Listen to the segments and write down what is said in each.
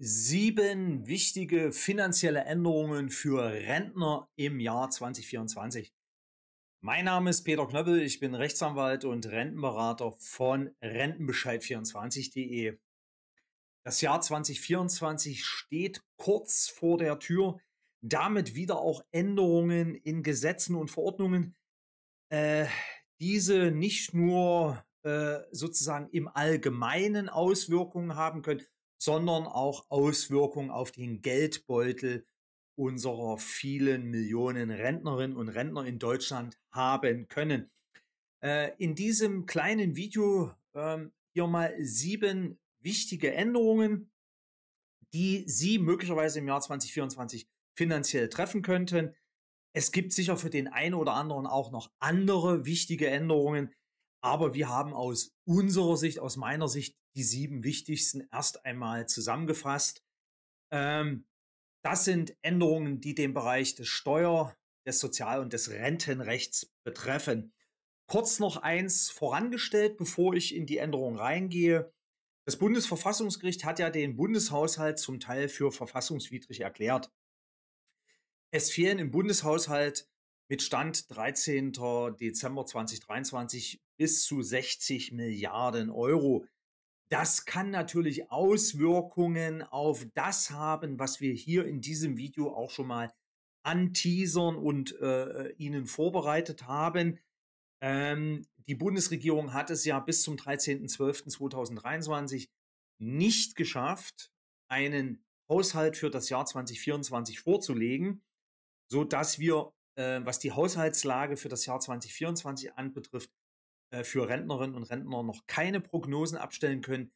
Sieben wichtige finanzielle Änderungen für Rentner im Jahr 2024. Mein Name ist Peter Knöppel, ich bin Rechtsanwalt und Rentenberater von Rentenbescheid24.de. Das Jahr 2024 steht kurz vor der Tür, damit wieder auch Änderungen in Gesetzen und Verordnungen, äh, diese nicht nur äh, sozusagen im Allgemeinen Auswirkungen haben können, sondern auch Auswirkungen auf den Geldbeutel unserer vielen Millionen Rentnerinnen und Rentner in Deutschland haben können. Äh, in diesem kleinen Video ähm, hier mal sieben wichtige Änderungen, die Sie möglicherweise im Jahr 2024 finanziell treffen könnten. Es gibt sicher für den einen oder anderen auch noch andere wichtige Änderungen, aber wir haben aus unserer Sicht, aus meiner Sicht, die sieben wichtigsten erst einmal zusammengefasst. Ähm, das sind Änderungen, die den Bereich des Steuer-, des Sozial- und des Rentenrechts betreffen. Kurz noch eins vorangestellt, bevor ich in die Änderungen reingehe. Das Bundesverfassungsgericht hat ja den Bundeshaushalt zum Teil für verfassungswidrig erklärt. Es fehlen im Bundeshaushalt mit Stand 13. Dezember 2023 bis zu 60 Milliarden Euro. Das kann natürlich Auswirkungen auf das haben, was wir hier in diesem Video auch schon mal anteasern und äh, Ihnen vorbereitet haben. Ähm, die Bundesregierung hat es ja bis zum 13.12.2023 nicht geschafft, einen Haushalt für das Jahr 2024 vorzulegen, so dass wir äh, was die Haushaltslage für das Jahr 2024 anbetrifft, äh, für Rentnerinnen und Rentner noch keine Prognosen abstellen können.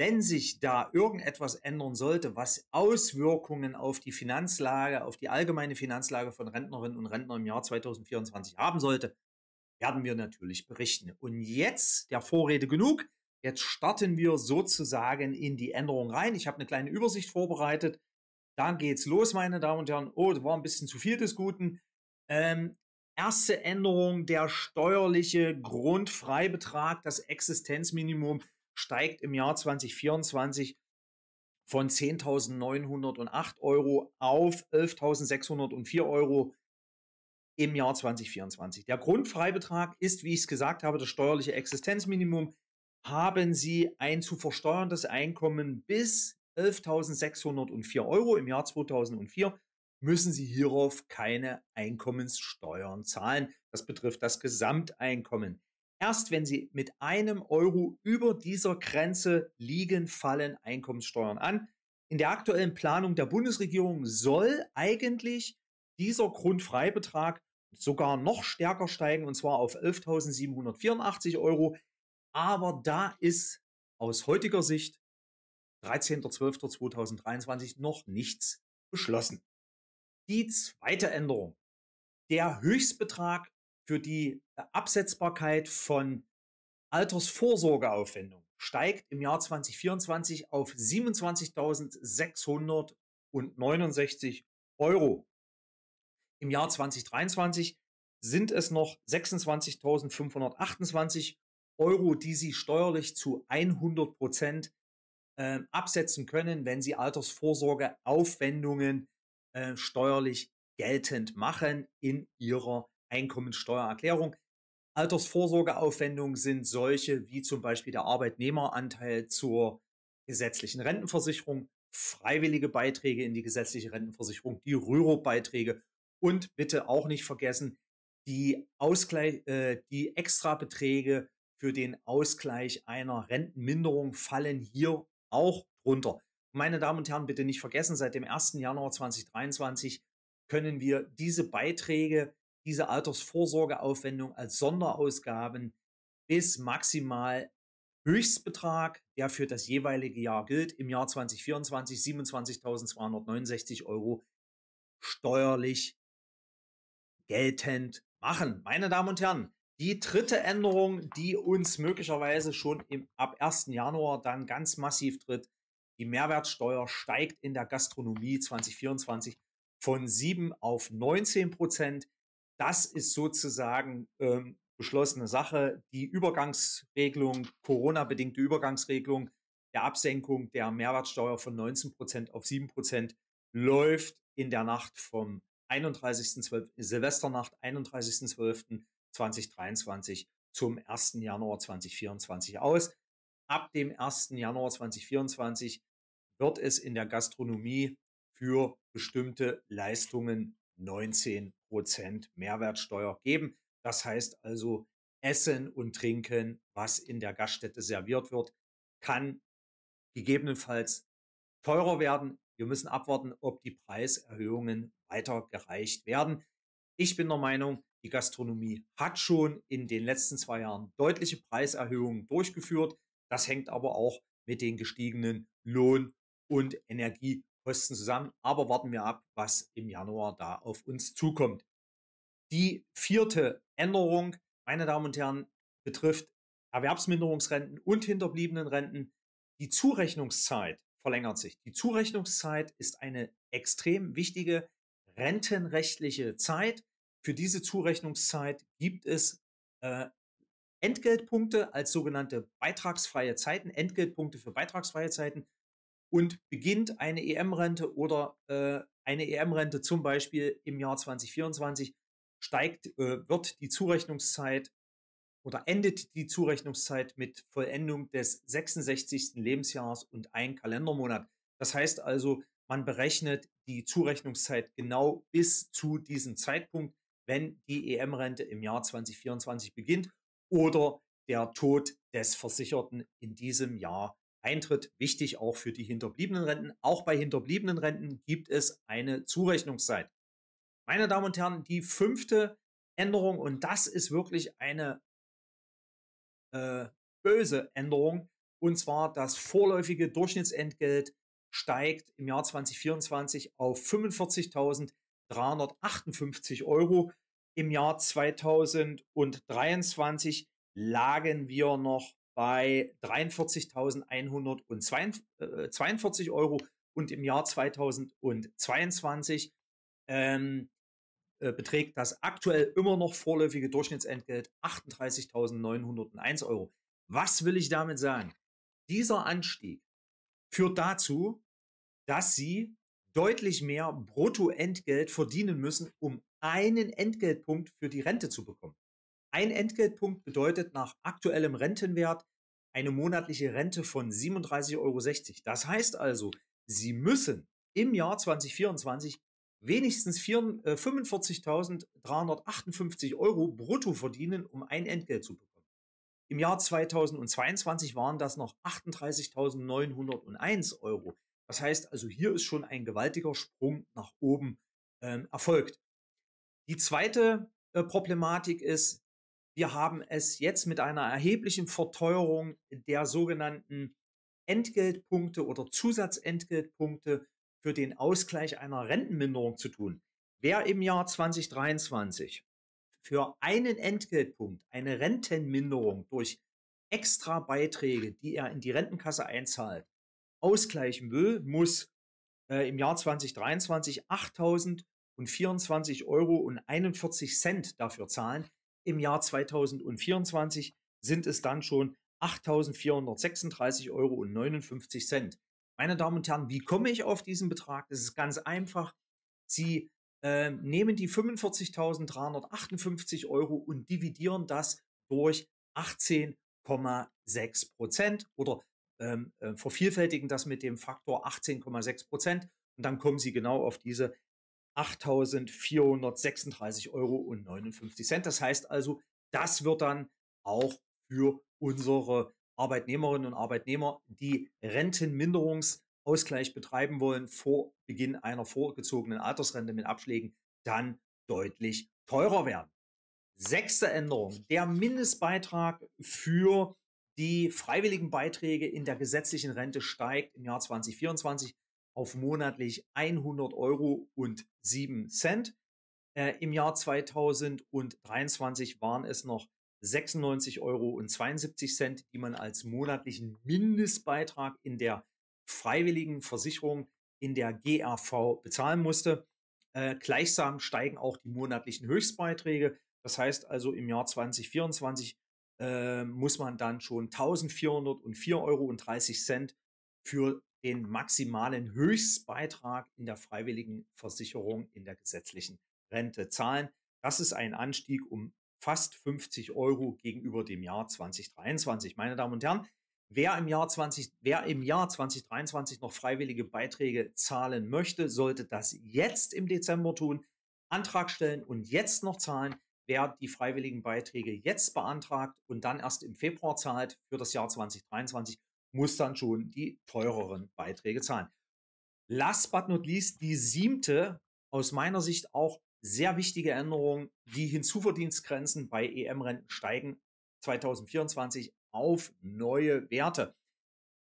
Wenn sich da irgendetwas ändern sollte, was Auswirkungen auf die Finanzlage, auf die allgemeine Finanzlage von Rentnerinnen und Rentnern im Jahr 2024 haben sollte, werden wir natürlich berichten. Und jetzt der Vorrede genug. Jetzt starten wir sozusagen in die Änderung rein. Ich habe eine kleine Übersicht vorbereitet. Dann geht's los, meine Damen und Herren. Oh, da war ein bisschen zu viel des Guten. Ähm, erste Änderung, der steuerliche Grundfreibetrag, das Existenzminimum steigt im Jahr 2024 von 10.908 Euro auf 11.604 Euro im Jahr 2024. Der Grundfreibetrag ist, wie ich es gesagt habe, das steuerliche Existenzminimum. Haben Sie ein zu versteuerndes Einkommen bis 11.604 Euro im Jahr 2004, müssen sie hierauf keine Einkommenssteuern zahlen. Das betrifft das Gesamteinkommen. Erst wenn sie mit einem Euro über dieser Grenze liegen, fallen Einkommenssteuern an. In der aktuellen Planung der Bundesregierung soll eigentlich dieser Grundfreibetrag sogar noch stärker steigen, und zwar auf 11.784 Euro. Aber da ist aus heutiger Sicht 13.12.2023 noch nichts beschlossen. Die zweite Änderung, der Höchstbetrag für die äh, Absetzbarkeit von Altersvorsorgeaufwendungen steigt im Jahr 2024 auf 27.669 Euro. Im Jahr 2023 sind es noch 26.528 Euro, die Sie steuerlich zu 100 Prozent äh, absetzen können, wenn Sie Altersvorsorgeaufwendungen äh, steuerlich geltend machen in ihrer Einkommensteuererklärung. Altersvorsorgeaufwendungen sind solche wie zum Beispiel der Arbeitnehmeranteil zur gesetzlichen Rentenversicherung, freiwillige Beiträge in die gesetzliche Rentenversicherung, die Rüro-Beiträge und bitte auch nicht vergessen die Ausgleich, äh, die Extrabeträge für den Ausgleich einer Rentenminderung fallen hier auch drunter. Meine Damen und Herren, bitte nicht vergessen, seit dem 1. Januar 2023 können wir diese Beiträge, diese Altersvorsorgeaufwendung als Sonderausgaben bis maximal Höchstbetrag, der für das jeweilige Jahr gilt, im Jahr 2024 27.269 Euro steuerlich geltend machen. Meine Damen und Herren, die dritte Änderung, die uns möglicherweise schon im, ab 1. Januar dann ganz massiv tritt, die Mehrwertsteuer steigt in der Gastronomie 2024 von 7 auf 19 Prozent. Das ist sozusagen ähm, beschlossene Sache. Die Übergangsregelung, Corona-bedingte Übergangsregelung der Absenkung der Mehrwertsteuer von 19 Prozent auf 7 Prozent läuft in der Nacht vom 31.12. Äh, Silvesternacht, 31.12.2023 zum 1. Januar 2024 aus ab dem 1. Januar 2024 wird es in der Gastronomie für bestimmte Leistungen 19 Prozent Mehrwertsteuer geben. Das heißt also, Essen und Trinken, was in der Gaststätte serviert wird, kann gegebenenfalls teurer werden. Wir müssen abwarten, ob die Preiserhöhungen weitergereicht werden. Ich bin der Meinung, die Gastronomie hat schon in den letzten zwei Jahren deutliche Preiserhöhungen durchgeführt. Das hängt aber auch mit den gestiegenen Lohn- und Energiekosten zusammen. Aber warten wir ab, was im Januar da auf uns zukommt. Die vierte Änderung, meine Damen und Herren, betrifft Erwerbsminderungsrenten und hinterbliebenen Renten. Die Zurechnungszeit verlängert sich. Die Zurechnungszeit ist eine extrem wichtige rentenrechtliche Zeit. Für diese Zurechnungszeit gibt es äh, Entgeltpunkte als sogenannte beitragsfreie Zeiten, Entgeltpunkte für beitragsfreie Zeiten und beginnt eine EM-Rente oder äh, eine EM-Rente zum Beispiel im Jahr 2024 steigt, äh, wird die Zurechnungszeit oder endet die Zurechnungszeit mit Vollendung des 66. Lebensjahres und ein Kalendermonat. Das heißt also, man berechnet die Zurechnungszeit genau bis zu diesem Zeitpunkt, wenn die EM-Rente im Jahr 2024 beginnt oder der Tod des Versicherten in diesem Jahr eintritt. Wichtig auch für die hinterbliebenen Renten. Auch bei hinterbliebenen Renten gibt es eine Zurechnungszeit. Meine Damen und Herren, die fünfte Änderung, und das ist wirklich eine äh, böse Änderung, und zwar das vorläufige Durchschnittsentgelt steigt im Jahr 2024 auf 45.358 Euro. Im Jahr 2023 lagen wir noch bei 43.142 äh, Euro und im Jahr 2022 ähm, äh, beträgt das aktuell immer noch vorläufige Durchschnittsentgelt 38.901 Euro. Was will ich damit sagen? Dieser Anstieg führt dazu, dass Sie deutlich mehr Bruttoentgelt verdienen müssen, um einen Entgeltpunkt für die Rente zu bekommen. Ein Entgeltpunkt bedeutet nach aktuellem Rentenwert eine monatliche Rente von 37,60 Euro. Das heißt also, Sie müssen im Jahr 2024 wenigstens 45.358 äh, Euro brutto verdienen, um ein Entgelt zu bekommen. Im Jahr 2022 waren das noch 38.901 Euro. Das heißt also, hier ist schon ein gewaltiger Sprung nach oben ähm, erfolgt. Die zweite äh, Problematik ist, wir haben es jetzt mit einer erheblichen Verteuerung der sogenannten Entgeltpunkte oder Zusatzentgeltpunkte für den Ausgleich einer Rentenminderung zu tun. Wer im Jahr 2023 für einen Entgeltpunkt eine Rentenminderung durch extra Beiträge, die er in die Rentenkasse einzahlt, ausgleichen will, muss äh, im Jahr 2023 8.000 und 24 Euro und 41 Cent dafür zahlen. Im Jahr 2024 sind es dann schon 8.436 Euro und 59 Cent. Meine Damen und Herren, wie komme ich auf diesen Betrag? Das ist ganz einfach. Sie äh, nehmen die 45.358 Euro und dividieren das durch 18,6 Prozent oder ähm, äh, vervielfältigen das mit dem Faktor 18,6 Prozent und dann kommen Sie genau auf diese 8.436,59 Euro Das heißt also, das wird dann auch für unsere Arbeitnehmerinnen und Arbeitnehmer, die Rentenminderungsausgleich betreiben wollen, vor Beginn einer vorgezogenen Altersrente mit Abschlägen, dann deutlich teurer werden. Sechste Änderung, der Mindestbeitrag für die freiwilligen Beiträge in der gesetzlichen Rente steigt im Jahr 2024 auf monatlich 100 Euro und 7 Cent. Äh, Im Jahr 2023 waren es noch 96 Euro und 72 Cent, die man als monatlichen Mindestbeitrag in der freiwilligen Versicherung in der GRV bezahlen musste. Äh, gleichsam steigen auch die monatlichen Höchstbeiträge. Das heißt also im Jahr 2024 äh, muss man dann schon 1.404,30 Euro und 30 für den maximalen Höchstbeitrag in der freiwilligen Versicherung in der gesetzlichen Rente zahlen. Das ist ein Anstieg um fast 50 Euro gegenüber dem Jahr 2023. Meine Damen und Herren, wer im Jahr 20, wer im Jahr 2023 noch freiwillige Beiträge zahlen möchte, sollte das jetzt im Dezember tun, Antrag stellen und jetzt noch zahlen. Wer die freiwilligen Beiträge jetzt beantragt und dann erst im Februar zahlt für das Jahr 2023, muss dann schon die teureren Beiträge zahlen. Last but not least, die siebte, aus meiner Sicht auch sehr wichtige Änderung, die Hinzuverdienstgrenzen bei EM-Renten steigen 2024 auf neue Werte.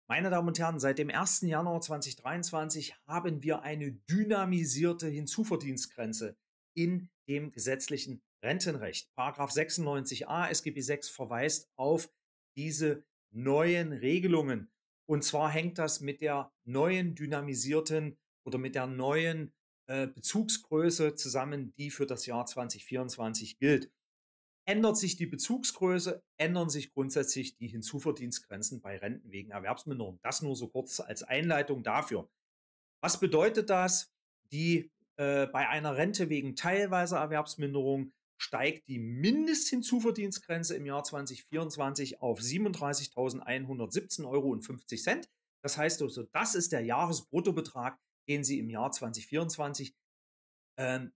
Meine Damen und Herren, seit dem 1. Januar 2023 haben wir eine dynamisierte Hinzuverdienstgrenze in dem gesetzlichen Rentenrecht. Paragraph 96a SGB 6 verweist auf diese neuen Regelungen. Und zwar hängt das mit der neuen dynamisierten oder mit der neuen äh, Bezugsgröße zusammen, die für das Jahr 2024 gilt. Ändert sich die Bezugsgröße, ändern sich grundsätzlich die Hinzuverdienstgrenzen bei Renten wegen Erwerbsminderung. Das nur so kurz als Einleitung dafür. Was bedeutet das? Die äh, bei einer Rente wegen teilweiser Erwerbsminderung steigt die Mindesthinzuverdienstgrenze im Jahr 2024 auf 37.117,50 Euro. Das heißt also, das ist der Jahresbruttobetrag, den Sie im Jahr 2024 ähm,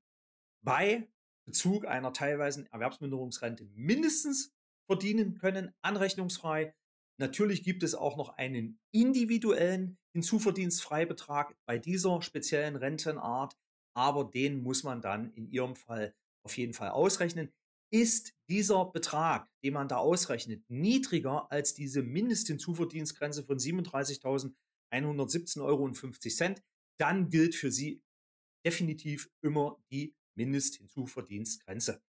bei Bezug einer teilweisen Erwerbsminderungsrente mindestens verdienen können, anrechnungsfrei. Natürlich gibt es auch noch einen individuellen Hinzuverdienstfreibetrag bei dieser speziellen Rentenart, aber den muss man dann in Ihrem Fall auf jeden Fall ausrechnen, ist dieser Betrag, den man da ausrechnet, niedriger als diese Mindesthinzuverdienstgrenze von 37.117,50 Euro, dann gilt für Sie definitiv immer die Mindesthinzuverdienstgrenze.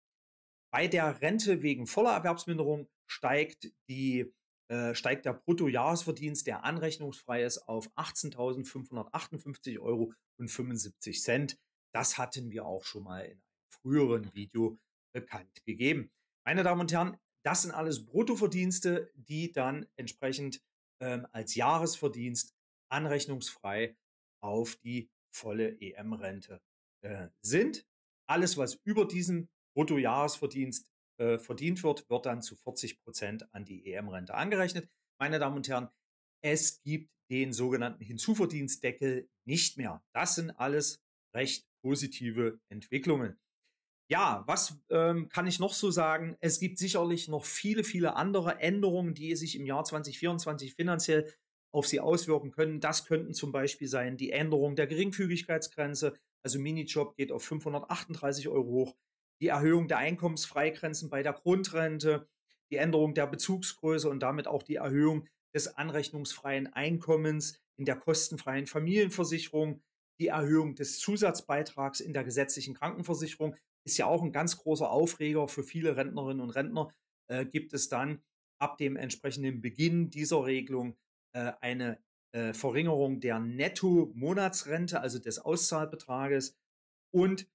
Bei der Rente wegen voller Erwerbsminderung steigt die äh, steigt der Bruttojahresverdienst, der anrechnungsfrei ist, auf 18.558,75 Euro. Das hatten wir auch schon mal in früheren Video bekannt gegeben. Meine Damen und Herren, das sind alles Bruttoverdienste, die dann entsprechend ähm, als Jahresverdienst anrechnungsfrei auf die volle EM-Rente äh, sind. Alles, was über diesen Bruttojahresverdienst äh, verdient wird, wird dann zu 40 Prozent an die EM-Rente angerechnet. Meine Damen und Herren, es gibt den sogenannten Hinzuverdienstdeckel nicht mehr. Das sind alles recht positive Entwicklungen ja, was ähm, kann ich noch so sagen? Es gibt sicherlich noch viele, viele andere Änderungen, die sich im Jahr 2024 finanziell auf sie auswirken können. Das könnten zum Beispiel sein die Änderung der Geringfügigkeitsgrenze, also Minijob geht auf 538 Euro hoch, die Erhöhung der Einkommensfreigrenzen bei der Grundrente, die Änderung der Bezugsgröße und damit auch die Erhöhung des anrechnungsfreien Einkommens in der kostenfreien Familienversicherung, die Erhöhung des Zusatzbeitrags in der gesetzlichen Krankenversicherung ist ja auch ein ganz großer Aufreger für viele Rentnerinnen und Rentner, äh, gibt es dann ab dem entsprechenden Beginn dieser Regelung äh, eine äh, Verringerung der Netto-Monatsrente, also des Auszahlbetrages. Und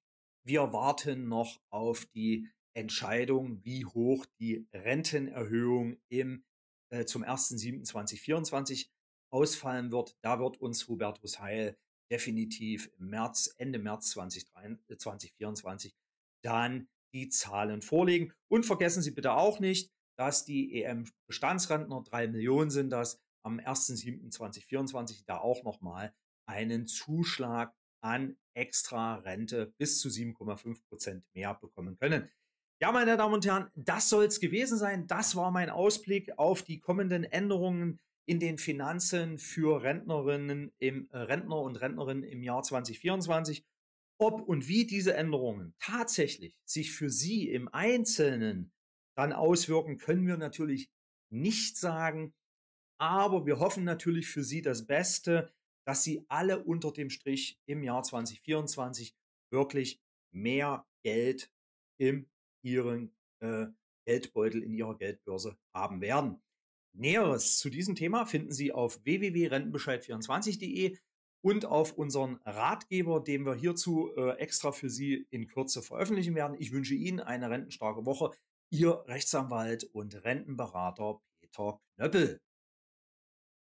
wir warten noch auf die Entscheidung, wie hoch die Rentenerhöhung im, äh, zum 1.7.2024 ausfallen wird. Da wird uns Hubertus Heil definitiv im März, Ende März 2023, 2024 äh, dann die Zahlen vorlegen. Und vergessen Sie bitte auch nicht, dass die EM-Bestandsrentner 3 Millionen sind, das, am 1.7.2024 da auch nochmal einen Zuschlag an extra Rente bis zu 7,5 Prozent mehr bekommen können. Ja, meine Damen und Herren, das soll es gewesen sein. Das war mein Ausblick auf die kommenden Änderungen in den Finanzen für Rentnerinnen im Rentner und Rentnerinnen im Jahr 2024 ob und wie diese Änderungen tatsächlich sich für Sie im Einzelnen dann auswirken, können wir natürlich nicht sagen. Aber wir hoffen natürlich für Sie das Beste, dass Sie alle unter dem Strich im Jahr 2024 wirklich mehr Geld in Ihren äh, Geldbeutel, in Ihrer Geldbörse haben werden. Näheres zu diesem Thema finden Sie auf www.rentenbescheid24.de und auf unseren Ratgeber, den wir hierzu äh, extra für Sie in Kürze veröffentlichen werden. Ich wünsche Ihnen eine rentenstarke Woche. Ihr Rechtsanwalt und Rentenberater Peter Knöppel.